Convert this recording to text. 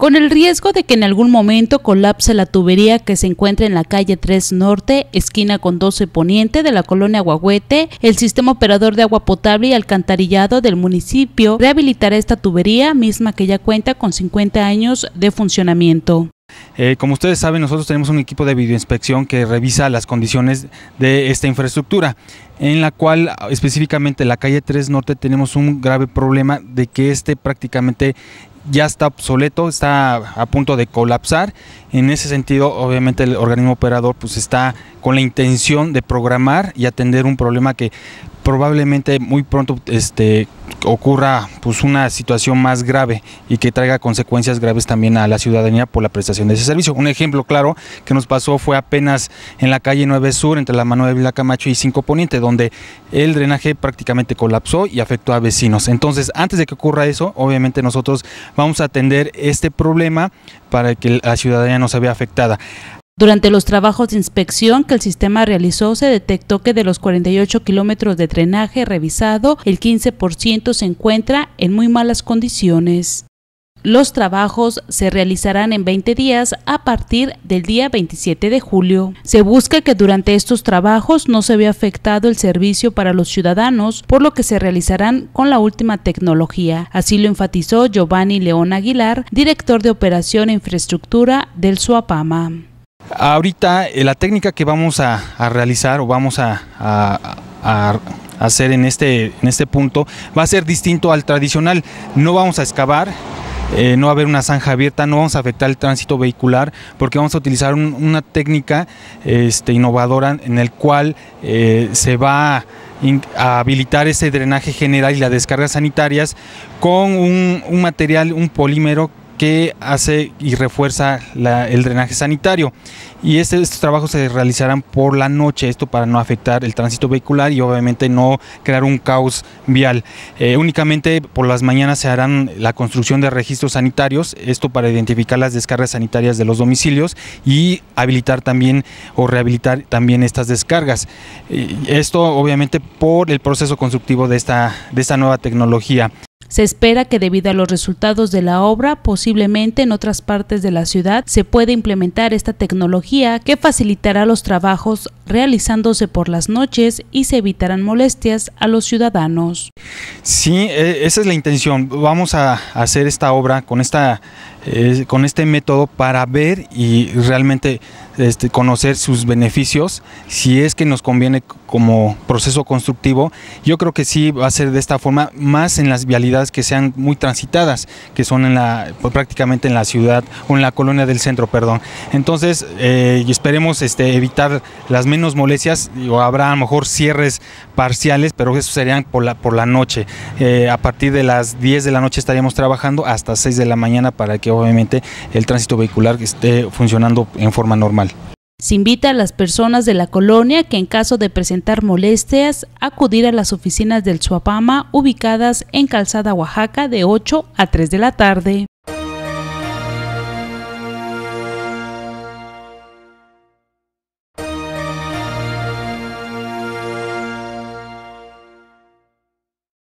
con el riesgo de que en algún momento colapse la tubería que se encuentra en la calle 3 Norte, esquina con 12 Poniente de la colonia Aguagüete, el sistema operador de agua potable y alcantarillado del municipio rehabilitará esta tubería, misma que ya cuenta con 50 años de funcionamiento. Eh, como ustedes saben, nosotros tenemos un equipo de videoinspección que revisa las condiciones de esta infraestructura, en la cual específicamente la calle 3 Norte tenemos un grave problema de que este prácticamente ya está obsoleto, está a punto de colapsar. En ese sentido, obviamente el organismo operador pues está con la intención de programar y atender un problema que probablemente muy pronto este, ocurra pues, una situación más grave y que traiga consecuencias graves también a la ciudadanía por la prestación de ese servicio. Un ejemplo claro que nos pasó fue apenas en la calle 9 Sur, entre la Manuel Vila Camacho y 5 Poniente, donde el drenaje prácticamente colapsó y afectó a vecinos. Entonces, antes de que ocurra eso, obviamente nosotros vamos a atender este problema para que la ciudadanía no se vea afectada. Durante los trabajos de inspección que el sistema realizó, se detectó que de los 48 kilómetros de drenaje revisado, el 15% se encuentra en muy malas condiciones. Los trabajos se realizarán en 20 días a partir del día 27 de julio. Se busca que durante estos trabajos no se vea afectado el servicio para los ciudadanos, por lo que se realizarán con la última tecnología. Así lo enfatizó Giovanni León Aguilar, director de Operación e Infraestructura del Suapama. Ahorita eh, la técnica que vamos a, realizar o vamos a, hacer en este, en este punto va a ser distinto al tradicional. No vamos a excavar, eh, no va a haber una zanja abierta, no vamos a afectar el tránsito vehicular porque vamos a utilizar una técnica este, innovadora en el cual eh, se va a habilitar ese drenaje general y las descargas sanitarias con un material, un polímero que hace y refuerza el drenaje sanitario. Y este, estos trabajos se realizarán por la noche, esto para no afectar el tránsito vehicular y obviamente no crear un caos vial. Eh, únicamente por las mañanas se harán la construcción de registros sanitarios, esto para identificar las descargas sanitarias de los domicilios y habilitar también o rehabilitar también estas descargas. Eh, esto obviamente por el proceso constructivo de de esta nueva tecnología. Se espera que debido a los resultados de la obra, posiblemente en otras partes de la ciudad se pueda implementar esta tecnología que facilitará los trabajos realizándose por las noches y se evitarán molestias a los ciudadanos. Sí, e, esa es la intención. Vamos a hacer esta obra con, esta, eh, con este método para ver y realmente este, conocer sus beneficios, si es que nos conviene como proceso constructivo. Yo creo que sí va a ser de esta forma, más en las vialidades que sean muy transitadas, que son en la, pues, prácticamente en la ciudad o en la colonia del centro, perdón. Entonces, eh, esperemos este, evitar las menos menos molestias, habrá a lo mejor cierres parciales, pero eso serían por la, por la noche. Eh, a partir de las 10 de la noche estaríamos trabajando hasta 6 de la mañana para que obviamente el tránsito vehicular esté funcionando en forma normal. Se invita a las personas de la colonia que en caso de presentar molestias, acudir a las oficinas del Suapama ubicadas en Calzada Oaxaca de 8 a 3 de la tarde.